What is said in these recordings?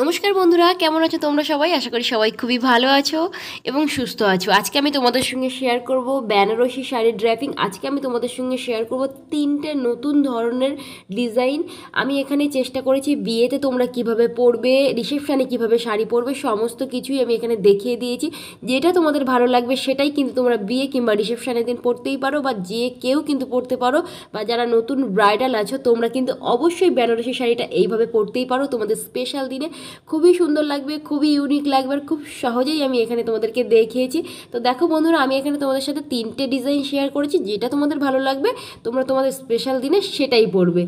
নমস্কার বন্ধুরা কেমন আছো তোমরা সবাই আশা করি সবাই খুবই ভালো আছো এবং সুস্থ আছো আজকে আমি তোমাদের সঙ্গে শেয়ার করব বেনারসি শাড়ির ড্র্যাপিং আজকে আমি তোমাদের সঙ্গে শেয়ার করব তিনটে নতুন ধরনের ডিজাইন আমি এখানে চেষ্টা করেছি বিয়েতে তোমরা কিভাবে পরবে রিসেপশানে কিভাবে শাড়ি পরবে সমস্ত কিছুই আমি এখানে দেখিয়ে দিয়েছি যেটা তোমাদের ভালো লাগবে সেটাই কিন্তু তোমরা বিয়ে কিংবা রিসেপশানের দিন পরতেই পারো বা যে কেউ কিন্তু পরতে পারো বা যারা নতুন ব্রাইডাল আছো তোমরা কিন্তু অবশ্যই বেনারসি শাড়িটা এইভাবে পরতেই পারো তোমাদের স্পেশাল দিনে খুবই সুন্দর লাগবে খুবই ইউনিক লাগবে খুব সহজেই আমি এখানে তোমাদেরকে দেখিয়েছি তো দেখো বন্ধুরা আমি এখানে তোমাদের সাথে তিনটে ডিজাইন শেয়ার করেছি যেটা তোমাদের ভালো লাগবে তোমরা তোমাদের স্পেশাল দিনে সেটাই পরবে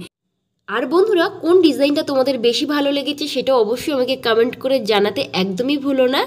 আর বন্ধুরা কোন ডিজাইনটা তোমাদের বেশি ভালো লেগেছে সেটা অবশ্যই আমাকে কমেন্ট করে জানাতে একদমই ভুলো না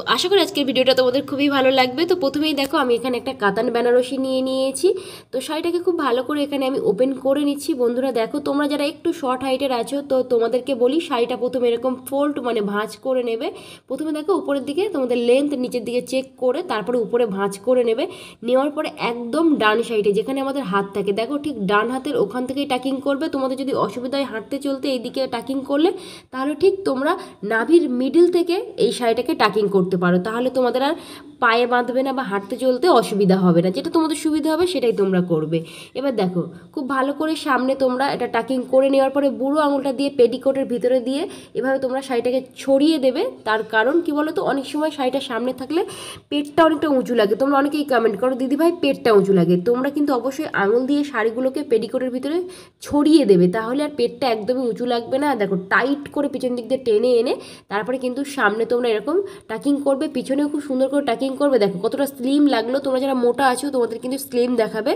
তো আশা করি আজকের ভিডিওটা তোমাদের খুবই ভালো লাগবে তো প্রথমেই দেখো আমি এখানে একটা কাতান বেনারসি নিয়ে নিয়েছি তো শাড়িটাকে খুব ভালো করে এখানে আমি ওপেন করে নিচ্ছি বন্ধুরা দেখো তোমরা যারা একটু শর্ট হাইটের আছো তো তোমাদেরকে বলি শাড়িটা প্রথমে এরকম ফোল্ড মানে ভাঁজ করে নেবে প্রথমে দেখো উপরের দিকে তোমাদের লেন্থ নিচের দিকে চেক করে তারপরে উপরে ভাঁজ করে নেবে নেওয়ার পরে একদম ডান সাইডে যেখানে আমাদের হাত থাকে দেখো ঠিক ডান হাতের ওখান থেকেই টাকিং করবে তোমাদের যদি অসুবিধায় হাঁটতে চলতে এইদিকে টাকিং করলে তাহলে ঠিক তোমরা নাভির মিডিল থেকে এই শাড়িটাকে টাকিং করতে করতে পারো তাহলে তোমাদের আর পায়ে বাঁধবে না বা হাঁটতে চলতে অসুবিধা হবে না যেটা তোমাদের সুবিধা হবে সেটাই তোমরা করবে এবার দেখো খুব ভালো করে সামনে তোমরা এটা টাকিং করে নেওয়ার পরে বুড়ো আঙুলটা দিয়ে পেটিকোটের ভিতরে দিয়ে এভাবে তোমরা শাড়িটাকে ছড়িয়ে দেবে তার কারণ কি বলো তো অনেক সময় শাড়িটা সামনে থাকলে পেটটা অনেকটা উঁচু লাগে তোমরা অনেকেই কমেন্ট করো দিদি ভাই পেটটা উঁচু লাগে তোমরা কিন্তু অবশ্যই আঙুল দিয়ে শাড়িগুলোকে পেটিকোটের ভিতরে ছড়িয়ে দেবে তাহলে আর পেটটা একদমই উঁচু লাগবে না দেখো টাইট করে পিছন দিক দিয়ে টেনে এনে তারপরে কিন্তু সামনে তোমরা এরকম টাকিং করবে পিছনেও খুব সুন্দর করে টাকিং ফিটিং করবে দেখো কতটা স্লিম লাগলো তোমরা যারা মোটা আছো তোমাদের কিন্তু স্লিম দেখাবে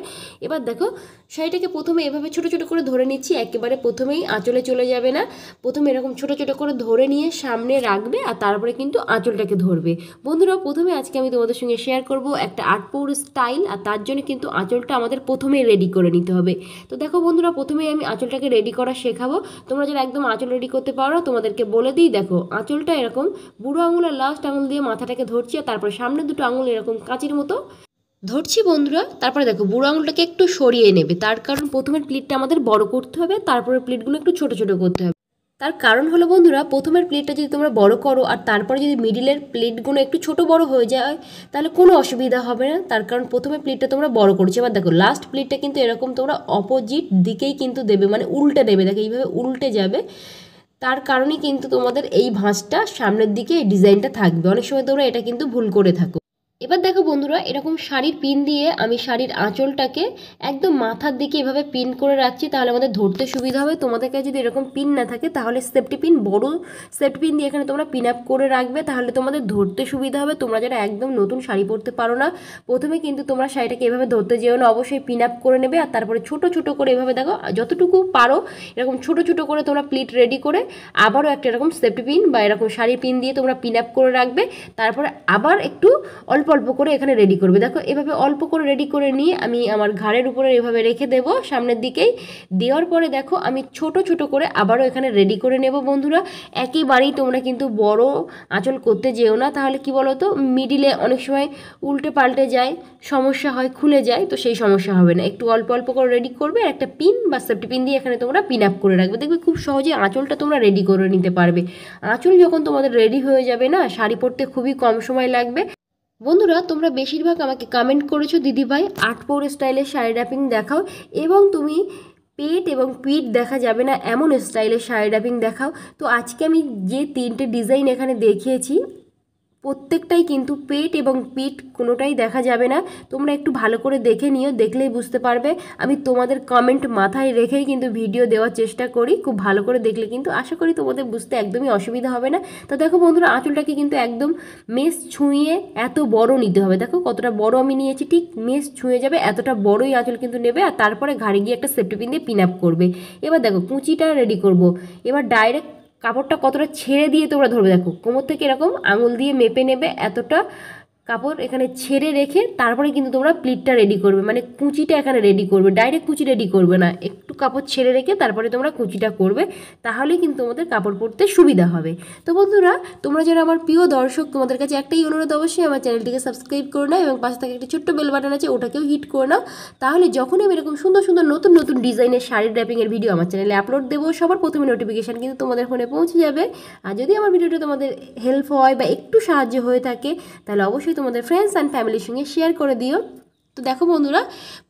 এবার দেখো শাড়িটাকে প্রথমে এভাবে ছোট ছোট করে ধরে নিচ্ছি একেবারে প্রথমেই আঁচলে চলে যাবে না প্রথমে এরকম ছোট ছোট করে ধরে নিয়ে সামনে রাখবে আর তারপরে কিন্তু আঁচলটাকে ধরবে বন্ধুরা প্রথমে আজকে আমি তোমাদের সঙ্গে শেয়ার করব একটা আট পৌর স্টাইল আর তার জন্য কিন্তু আঁচলটা আমাদের প্রথমেই রেডি করে নিতে হবে তো দেখো বন্ধুরা প্রথমেই আমি আঁচলটাকে রেডি করা শেখাবো তোমরা যারা একদম আঁচল রেডি করতে পারো তোমাদেরকে বলে দিই দেখো আঁচলটা এরকম বুড়ো আঙুল আর লাস্ট আঙুল দিয়ে মাথাটাকে ধরছি আর তারপরে সামনে করে দুটো আঙুল এরকম কাঁচির মতো ধরছি বন্ধুরা তারপরে দেখো বুড়ো আঙুলটাকে একটু সরিয়ে নেবে তার কারণ প্রথমের প্লেটটা আমাদের বড় করতে হবে তারপরে প্লেটগুলো একটু ছোট ছোট করতে হবে তার কারণ হলো বন্ধুরা প্রথমের প্লেটটা যদি তোমরা বড় করো আর তারপরে যদি মিডিলের প্লেটগুলো একটু ছোট বড় হয়ে যায় তাহলে কোনো অসুবিধা হবে না তার কারণ প্রথমে প্লেটটা তোমরা বড় করছো এবার দেখো লাস্ট প্লেটটা কিন্তু এরকম তোমরা অপোজিট দিকেই কিন্তু দেবে মানে উল্টে দেবে দেখো এইভাবে উল্টে যাবে তার কারণে কিন্তু তোমাদের এই ভাঁজটা সামনের দিকে এই ডিজাইনটা থাকবে অনেক সময় তোমরা এটা কিন্তু ভুল করে থাকো এবার দেখো বন্ধুরা এরকম শাড়ির পিন দিয়ে আমি শাড়ির আঁচলটাকে একদম মাথার দিকে এভাবে পিন করে রাখছি তাহলে আমাদের ধরতে সুবিধা হবে তোমাদের কাছে যদি এরকম পিন না থাকে তাহলে সেফটি পিন বড় সেফটি পিন দিয়ে এখানে তোমরা পিন আপ করে রাখবে তাহলে তোমাদের ধরতে সুবিধা হবে তোমরা যারা একদম নতুন শাড়ি পরতে পারো না প্রথমে কিন্তু তোমরা শাড়িটাকে এভাবে ধরতে যেও না অবশ্যই পিন আপ করে নেবে আর তারপরে ছোট ছোট করে এভাবে দেখো যতটুকু পারো এরকম ছোট ছোট করে তোমরা প্লিট রেডি করে আবারও একটা এরকম সেফটি পিন বা এরকম শাড়ি পিন দিয়ে তোমরা পিন আপ করে রাখবে তারপরে আবার একটু অল্প অল্প করে এখানে রেডি করবে দেখো এভাবে অল্প করে রেডি করে নিয়ে আমি আমার ঘাড়ের উপরে এভাবে রেখে দেব সামনের দিকেই দেওয়ার পরে দেখো আমি ছোট ছোট করে আবারও এখানে রেডি করে নেব বন্ধুরা একেবারেই তোমরা কিন্তু বড় আঁচল করতে যেও না তাহলে কি বলো তো মিডিলে অনেক সময় উল্টে পাল্টে যায় সমস্যা হয় খুলে যায় তো সেই সমস্যা হবে না একটু অল্প অল্প করে রেডি করবে আর একটা পিন বা সেফটি পিন দিয়ে এখানে তোমরা পিন আপ করে রাখবে দেখবে খুব সহজে আঁচলটা তোমরা রেডি করে নিতে পারবে আঁচল যখন তোমাদের রেডি হয়ে যাবে না শাড়ি পরতে খুবই কম সময় লাগবে বন্ধুরা তোমরা বেশিরভাগ আমাকে কমেন্ট করেছো দিদিভাই আটপৌর স্টাইলের শাড়ি র্যাপিং দেখাও এবং তুমি পেট এবং পিঠ দেখা যাবে না এমন স্টাইলের শাড়ি র্যাপিং দেখাও তো আজকে আমি যে তিনটে ডিজাইন এখানে দেখিয়েছি প্রত্যেকটাই কিন্তু পেট এবং পিঠ কোনোটাই দেখা যাবে না তোমরা একটু ভালো করে দেখে নিও দেখলেই বুঝতে পারবে আমি তোমাদের কমেন্ট মাথায় রেখেই কিন্তু ভিডিও দেওয়ার চেষ্টা করি খুব ভালো করে দেখলে কিন্তু আশা করি তোমাদের বুঝতে একদমই অসুবিধা হবে না তো দেখো বন্ধুরা আঁচলটাকে কিন্তু একদম মেস ছুঁয়ে এত বড় নিতে হবে দেখো কতটা বড় আমি নিয়েছি ঠিক মেস ছুঁয়ে যাবে এতটা বড়ই আঁচল কিন্তু নেবে আর তারপরে ঘাড়ে গিয়ে একটা পিন দিয়ে পিন আপ করবে এবার দেখো কুঁচিটা রেডি করব এবার ডাইরেক্ট কাপড়টা কতটা ছেড়ে দিয়ে তোমরা ধরবে দেখো কোমর থেকে এরকম আঙুল দিয়ে মেপে নেবে এতটা কাপড় এখানে ছেড়ে রেখে তারপরে কিন্তু তোমরা প্লিটটা রেডি করবে মানে কুচিটা এখানে রেডি করবে ডাইরেক্ট কুচি রেডি করবে না একটু কাপড় ছেড়ে রেখে তারপরে তোমরা কুচিটা করবে তাহলেই কিন্তু তোমাদের কাপড় পরতে সুবিধা হবে তো বন্ধুরা তোমরা যারা আমার প্রিয় দর্শক তোমাদের কাছে একটাই অনুরোধ অবশ্যই আমার চ্যানেলটিকে সাবস্ক্রাইব করে নাও এবং পাশে থাকে একটা ছোট্ট বেল বাটন আছে ওটাকেও হিট করে নাও তাহলে যখনই আমি এরকম সুন্দর সুন্দর নতুন নতুন ডিজাইনের শাড়ির র্যাপিংয়ের ভিডিও আমার চ্যানেলে আপলোড দেবো সবার প্রথমে নোটিফিকেশান কিন্তু তোমাদের ফোনে পৌঁছে যাবে আর যদি আমার ভিডিওটা তোমাদের হেল্প হয় বা একটু সাহায্য হয়ে থাকে তাহলে অবশ্যই অবশ্যই তোমাদের ফ্রেন্ডস অ্যান্ড ফ্যামিলির সঙ্গে শেয়ার করে দিও তো দেখো বন্ধুরা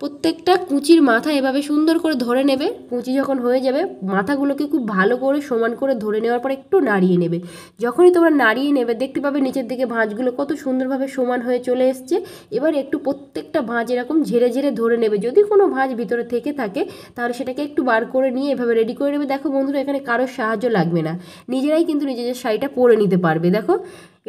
প্রত্যেকটা কুচির মাথা এভাবে সুন্দর করে ধরে নেবে কুচি যখন হয়ে যাবে মাথাগুলোকে খুব ভালো করে সমান করে ধরে নেওয়ার পর একটু নাড়িয়ে নেবে যখনই তোমরা নাড়িয়ে নেবে দেখতে পাবে নিচের দিকে ভাঁজগুলো কত সুন্দরভাবে সমান হয়ে চলে এসছে এবার একটু প্রত্যেকটা ভাঁজ এরকম ঝেড়ে ঝেড়ে ধরে নেবে যদি কোনো ভাঁজ ভিতরে থেকে থাকে তাহলে সেটাকে একটু বার করে নিয়ে এভাবে রেডি করে নেবে দেখো বন্ধুরা এখানে কারোর সাহায্য লাগবে না নিজেরাই কিন্তু নিজেদের শাড়িটা পরে নিতে পারবে দেখো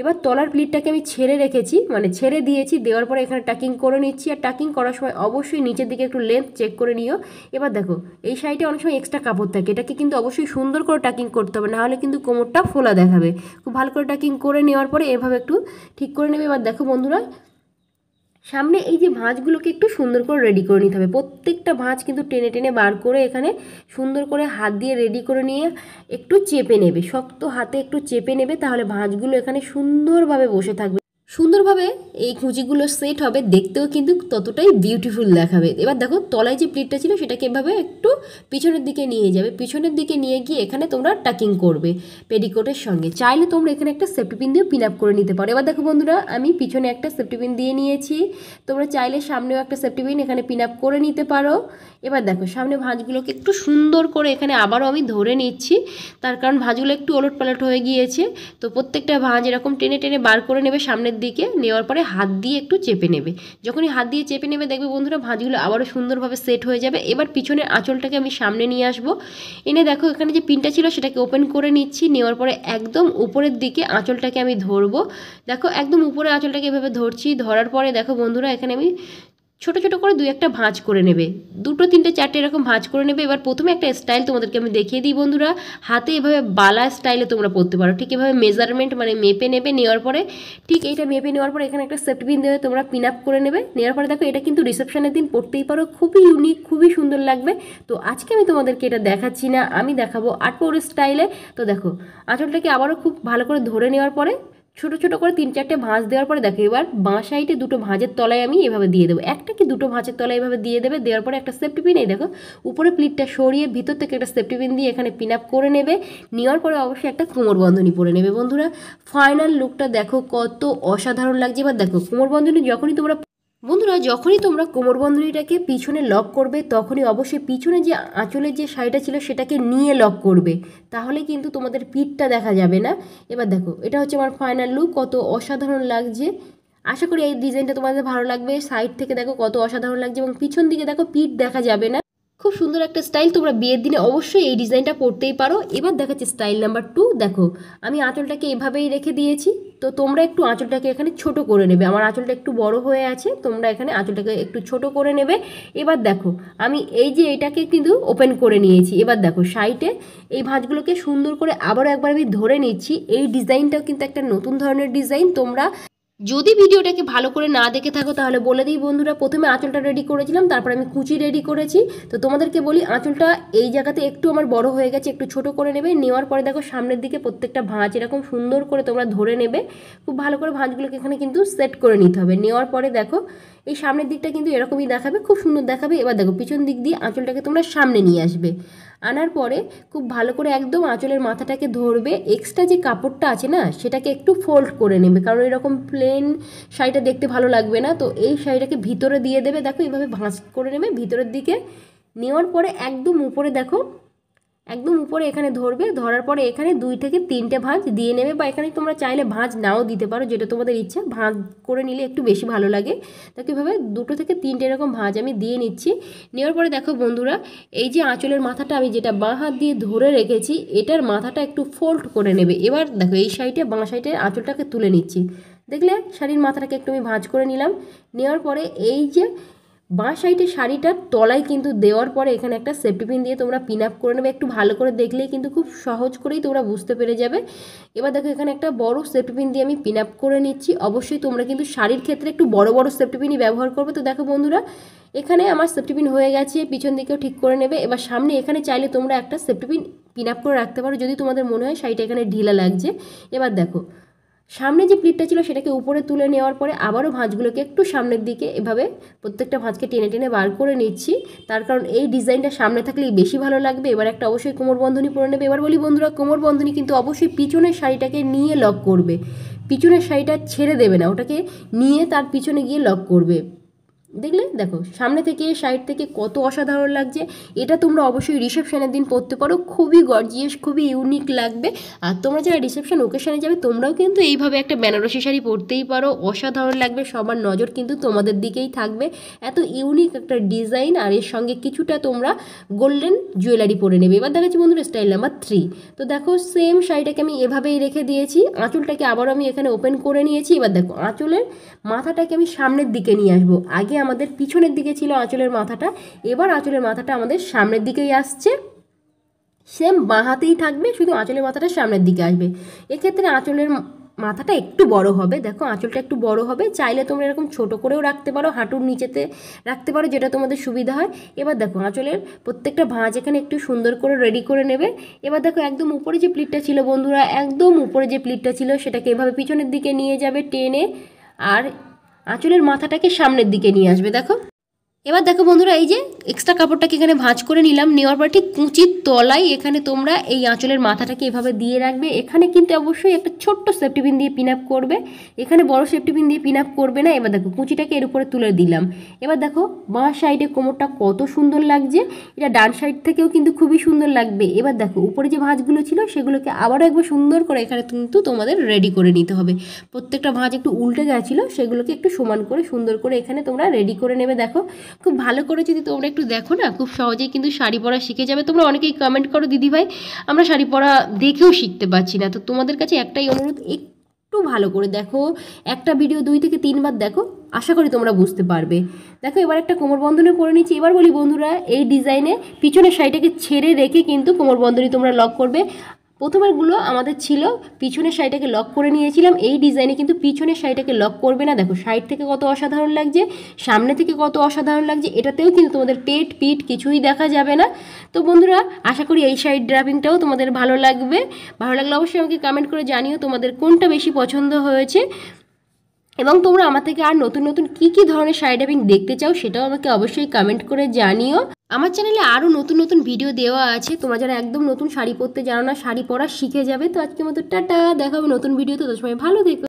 এবার তলার প্লিটটাকে আমি ছেড়ে রেখেছি মানে ছেড়ে দিয়েছি দেওয়ার পরে এখানে টাকিং করে নিচ্ছি আর টাকিং করার সময় অবশ্যই নিচের দিকে একটু লেন্থ চেক করে নিও এবার দেখো এই সাইডে অনেক সময় এক্সট্রা কাপড় থাকে এটাকে কিন্তু অবশ্যই সুন্দর করে টাকিং করতে হবে নাহলে কিন্তু কোমরটা ফোলা দেখাবে খুব ভালো করে টাকিং করে নেওয়ার পরে এভাবে একটু ঠিক করে নেবে এবার দেখো বন্ধুরা সামনে এই যে ভাঁজগুলোকে একটু সুন্দর করে রেডি করে নিতে হবে প্রত্যেকটা ভাঁজ কিন্তু টেনে টেনে বার করে এখানে সুন্দর করে হাত দিয়ে রেডি করে নিয়ে একটু চেপে নেবে শক্ত হাতে একটু চেপে নেবে তাহলে ভাঁজগুলো এখানে সুন্দরভাবে বসে থাকবে সুন্দরভাবে এই কুঁচিগুলো সেট হবে দেখতেও কিন্তু ততটাই বিউটিফুল দেখাবে এবার দেখো তলায় যে প্লিটটা ছিল সেটাকে এভাবে একটু পিছনের দিকে নিয়ে যাবে পিছনের দিকে নিয়ে গিয়ে এখানে তোমরা টাকিং করবে পেডিকোটের সঙ্গে চাইলে তোমরা এখানে একটা সেফটিপিন দিয়ে পিন আপ করে নিতে পারো এবার দেখো বন্ধুরা আমি পিছনে একটা পিন দিয়ে নিয়েছি তোমরা চাইলে সামনেও একটা পিন এখানে পিন আপ করে নিতে পারো এবার দেখো সামনে ভাঁজগুলোকে একটু সুন্দর করে এখানে আবারও আমি ধরে নিচ্ছি তার কারণ ভাঁজগুলো একটু ওলট পালট হয়ে গিয়েছে তো প্রত্যেকটা ভাঁজ এরকম টেনে টেনে বার করে নেবে সামনের দিকে নেওয়ার পরে হাত দিয়ে একটু চেপে নেবে যখনই হাত দিয়ে চেপে নেবে দেখবে বন্ধুরা ভাঁজগুলো আবারও সুন্দরভাবে সেট হয়ে যাবে এবার পিছনের আঁচলটাকে আমি সামনে নিয়ে আসব এনে দেখো এখানে যে পিনটা ছিল সেটাকে ওপেন করে নিচ্ছি নেওয়ার পরে একদম উপরের দিকে আঁচলটাকে আমি ধরবো দেখো একদম উপরে আঁচলটাকে এভাবে ধরছি ধরার পরে দেখো বন্ধুরা এখানে আমি ছোট ছোট করে দুই একটা ভাঁজ করে নেবে দুটো তিনটে চারটে এরকম ভাঁজ করে নেবে এবার প্রথমে একটা স্টাইল তোমাদেরকে আমি দেখিয়ে দিই বন্ধুরা হাতে এভাবে বালা স্টাইলে তোমরা পরতে পারো ঠিক এভাবে মেজারমেন্ট মানে মেপে নেবে নেওয়ার পরে ঠিক এটা মেপে নেওয়ার পরে এখানে একটা সেফটবিন বিন দেবে তোমরা পিন আপ করে নেবে নেওয়ার পরে দেখো এটা কিন্তু রিসেপশনের দিন পরতেই পারো খুবই ইউনিক খুবই সুন্দর লাগবে তো আজকে আমি তোমাদেরকে এটা দেখাচ্ছি না আমি দেখাবো আটপৌর স্টাইলে তো দেখো আঁচলটাকে আবারও খুব ভালো করে ধরে নেওয়ার পরে ছোটো ছোটো করে তিন চারটে ভাঁজ দেওয়ার পরে দেখো এবার বাঁ সাইডে দুটো ভাঁজের তলায় আমি এভাবে দিয়ে দেবো একটা কি দুটো ভাঁজের তলায় এভাবে দিয়ে দেবে দেওয়ার পরে একটা সেফটি পিন এই দেখো উপরে প্লিটটা সরিয়ে ভিতর থেকে একটা সেফটি পিন দিয়ে এখানে পিন আপ করে নেবে নেওয়ার পরে অবশ্যই একটা কোমরবন্ধনী পরে নেবে বন্ধুরা ফাইনাল লুকটা দেখো কত অসাধারণ লাগছে এবার দেখো কোমরবন্ধনী যখনই তোমরা বন্ধুরা যখনই তোমরা কোমরবন্ধনীটাকে পিছনে লক করবে তখনই অবশ্যই পিছনে যে আঁচলের যে শাড়িটা ছিল সেটাকে নিয়ে লক করবে তাহলে কিন্তু তোমাদের পিঠটা দেখা যাবে না এবার দেখো এটা হচ্ছে আমার ফাইনাল লুক কত অসাধারণ লাগছে আশা করি এই ডিজাইনটা তোমাদের ভালো লাগবে সাইড থেকে দেখো কত অসাধারণ লাগছে এবং পিছন দিকে দেখো পিঠ দেখা যাবে না খুব সুন্দর একটা স্টাইল তোমরা বিয়ের দিনে অবশ্যই এই ডিজাইনটা পরতেই পারো এবার দেখাচ্ছি স্টাইল নাম্বার টু দেখো আমি আঁচলটাকে এভাবেই রেখে দিয়েছি তো তোমরা একটু আঁচলটাকে এখানে ছোট করে নেবে আমার আঁচলটা একটু বড় হয়ে আছে তোমরা এখানে আঁচলটাকে একটু ছোট করে নেবে এবার দেখো আমি এই যে এটাকে কিন্তু ওপেন করে নিয়েছি এবার দেখো সাইটে এই ভাঁজগুলোকে সুন্দর করে আবারও একবার আমি ধরে নিচ্ছি এই ডিজাইনটাও কিন্তু একটা নতুন ধরনের ডিজাইন তোমরা যদি ভিডিওটাকে ভালো করে না দেখে থাকো তাহলে বলে দিই বন্ধুরা প্রথমে আঁচলটা রেডি করেছিলাম তারপর আমি কুচি রেডি করেছি তো তোমাদেরকে বলি আঁচলটা এই জায়গাতে একটু আমার বড় হয়ে গেছে একটু ছোট করে নেবে নেওয়ার পরে দেখো সামনের দিকে প্রত্যেকটা ভাঁজ এরকম সুন্দর করে তোমরা ধরে নেবে খুব ভালো করে ভাঁজগুলোকে এখানে কিন্তু সেট করে নিতে হবে নেওয়ার পরে দেখো এই সামনের দিকটা কিন্তু এরকমই দেখাবে খুব সুন্দর দেখাবে এবার দেখো পিছন দিক দিয়ে আঁচলটাকে তোমরা সামনে নিয়ে আসবে আনার পরে খুব ভালো করে একদম আঁচলের মাথাটাকে ধরবে এক্সট্রা যে কাপড়টা আছে না সেটাকে একটু ফোল্ড করে নেবে কারণ এরকম প্লেন শাড়িটা দেখতে ভালো লাগবে না তো এই শাড়িটাকে ভিতরে দিয়ে দেবে দেখো এইভাবে ভাঁজ করে নেবে ভিতরের দিকে নেওয়ার পরে একদম উপরে দেখো একদম উপরে এখানে ধরবে ধরার পরে এখানে দুই থেকে তিনটে ভাঁজ দিয়ে নেবে বা এখানে তোমরা চাইলে ভাঁজ নাও দিতে পারো যেটা তোমাদের ইচ্ছা ভাঁজ করে নিলে একটু বেশি ভালো লাগে তো কীভাবে দুটো থেকে তিনটে এরকম ভাঁজ আমি দিয়ে নিচ্ছি নেওয়ার পরে দেখো বন্ধুরা এই যে আঁচলের মাথাটা আমি যেটা বাঁ হাত দিয়ে ধরে রেখেছি এটার মাথাটা একটু ফোল্ড করে নেবে এবার দেখো এই সাইডে বাঁ সাইডে আঁচলটাকে তুলে নিচ্ছি দেখলে শাড়ির মাথাটাকে একটু আমি ভাঁজ করে নিলাম নেওয়ার পরে এই যে বাঁ সাইডে শাড়িটার তলায় কিন্তু দেওয়ার পরে এখানে একটা সেফটি পিন দিয়ে তোমরা পিন আপ করে নেবে একটু ভালো করে দেখলেই কিন্তু খুব সহজ করেই তোমরা বুঝতে পেরে যাবে এবার দেখো এখানে একটা বড় সেফটি পিন দিয়ে আমি পিন আপ করে নিচ্ছি অবশ্যই তোমরা কিন্তু শাড়ির ক্ষেত্রে একটু বড় বড় সেফটি পিনই ব্যবহার করবে তো দেখো বন্ধুরা এখানে আমার সেফটি পিন হয়ে গেছে পিছন দিকেও ঠিক করে নেবে এবার সামনে এখানে চাইলে তোমরা একটা সেফটি পিন পিন আপ করে রাখতে পারো যদি তোমাদের মনে হয় শাড়িটা এখানে ঢিলা লাগছে এবার দেখো সামনে যে প্লিটটা ছিল সেটাকে উপরে তুলে নেওয়ার পরে আবারও ভাঁজগুলোকে একটু সামনের দিকে এভাবে প্রত্যেকটা ভাঁজকে টেনে টেনে বার করে নিচ্ছি তার কারণ এই ডিজাইনটা সামনে থাকলেই বেশি ভালো লাগবে এবার একটা অবশ্যই কোমর বন্ধনী পরে নেবে এবার বলি বন্ধুরা কোমর বন্ধনী কিন্তু অবশ্যই পিছনের শাড়িটাকে নিয়ে লক করবে পিছনের শাড়িটা ছেড়ে দেবে না ওটাকে নিয়ে তার পিছনে গিয়ে লক করবে দেখলে দেখো সামনে থেকে সাইড থেকে কত অসাধারণ লাগছে এটা তোমরা অবশ্যই রিসেপশনের দিন পরতে পারো খুবই গর্জিয়াস খুবই ইউনিক লাগবে আর তোমরা যারা রিসেপশন ওকেশনে যাবে তোমরাও কিন্তু এইভাবে একটা বেনারসি শাড়ি পরতেই পারো অসাধারণ লাগবে সবার নজর কিন্তু তোমাদের দিকেই থাকবে এত ইউনিক একটা ডিজাইন আর এর সঙ্গে কিছুটা তোমরা গোল্ডেন জুয়েলারি পরে নেবে এবার দেখাচ্ছি বন্ধুরা স্টাইল নাম্বার থ্রি তো দেখো সেম শাড়িটাকে আমি এভাবেই রেখে দিয়েছি আঁচলটাকে আবারও আমি এখানে ওপেন করে নিয়েছি এবার দেখো আঁচলের মাথাটাকে আমি সামনের দিকে নিয়ে আসবো আগে আমাদের পিছনের দিকে ছিল আঁচলের মাথাটা এবার আঁচলের মাথাটা আমাদের সামনের দিকেই আসছে সেম বাঁ হাতেই থাকবে শুধু আঁচলের মাথাটা সামনের দিকে আসবে এক্ষেত্রে আঁচলের মাথাটা একটু বড় হবে দেখো আঁচলটা একটু বড় হবে চাইলে তোমরা এরকম ছোট করেও রাখতে পারো হাঁটুর নিচেতে রাখতে পারো যেটা তোমাদের সুবিধা হয় এবার দেখো আঁচলের প্রত্যেকটা ভাঁজ এখানে একটু সুন্দর করে রেডি করে নেবে এবার দেখো একদম উপরে যে প্লিটটা ছিল বন্ধুরা একদম উপরে যে প্লিটটা ছিল সেটাকে এভাবে পিছনের দিকে নিয়ে যাবে টেনে আর আঁচলের মাথাটাকে সামনের দিকে নিয়ে আসবে দেখো এবার দেখো বন্ধুরা এই যে এক্সট্রা কাপড়টাকে এখানে ভাঁজ করে নিলাম নেওয়ার পর ঠিক কুঁচির তলায় এখানে তোমরা এই আঁচলের মাথাটাকে এভাবে দিয়ে রাখবে এখানে কিন্তু অবশ্যই একটা ছোট্ট সেফটিপিন দিয়ে পিন আপ করবে এখানে বড় সেফটিপিন দিয়ে পিন আপ করবে না এবার দেখো কুঁচিটাকে এর উপরে তুলে দিলাম এবার দেখো বাঁ সাইডে কোমরটা কত সুন্দর লাগছে এটা ডান সাইড থেকেও কিন্তু খুবই সুন্দর লাগবে এবার দেখো উপরে যে ভাঁজগুলো ছিল সেগুলোকে আবারও একবার সুন্দর করে এখানে কিন্তু তোমাদের রেডি করে নিতে হবে প্রত্যেকটা ভাঁজ একটু উল্টে গেছিলো সেগুলোকে একটু সমান করে সুন্দর করে এখানে তোমরা রেডি করে নেবে দেখো খুব ভালো করে যদি তোমরা একটু দেখো না খুব সহজেই কিন্তু শাড়ি পরা শিখে যাবে তোমরা অনেকেই কমেন্ট করো দিদিভাই আমরা শাড়ি পরা দেখেও শিখতে পারছি না তো তোমাদের কাছে একটাই অনুরোধ একটু ভালো করে দেখো একটা ভিডিও দুই থেকে তিনবার দেখো আশা করি তোমরা বুঝতে পারবে দেখো এবার একটা কোমর বন্ধনে করে নিচ্ছি এবার বলি বন্ধুরা এই ডিজাইনে পিছনের শাড়িটাকে ছেড়ে রেখে কিন্তু কোমর বন্ধনী তোমরা লক করবে প্রথমেরগুলো আমাদের ছিল পিছনের শাড়িটাকে লক করে নিয়েছিলাম এই ডিজাইনে কিন্তু পিছনের শাড়িটাকে লক করবে না দেখো সাইড থেকে কত অসাধারণ লাগছে সামনে থেকে কত অসাধারণ লাগছে এটাতেও কিন্তু তোমাদের পেট পিট কিছুই দেখা যাবে না তো বন্ধুরা আশা করি এই সাইড ড্রাফিংটাও তোমাদের ভালো লাগবে ভালো লাগলে অবশ্যই আমাকে কমেন্ট করে জানিও তোমাদের কোনটা বেশি পছন্দ হয়েছে এবং তোমরা আমার থেকে আর নতুন নতুন কি কি ধরনের সাইড ডাবিং দেখতে চাও সেটাও আমাকে অবশ্যই কমেন্ট করে জানিও আমার চ্যানেলে আরও নতুন নতুন ভিডিও দেওয়া আছে তোমরা যারা একদম নতুন শাড়ি পরতে জানো না শাড়ি পরা শিখে যাবে তো আজকের মতো টাটা দেখাবে নতুন ভিডিও তো সময় ভালো দেখো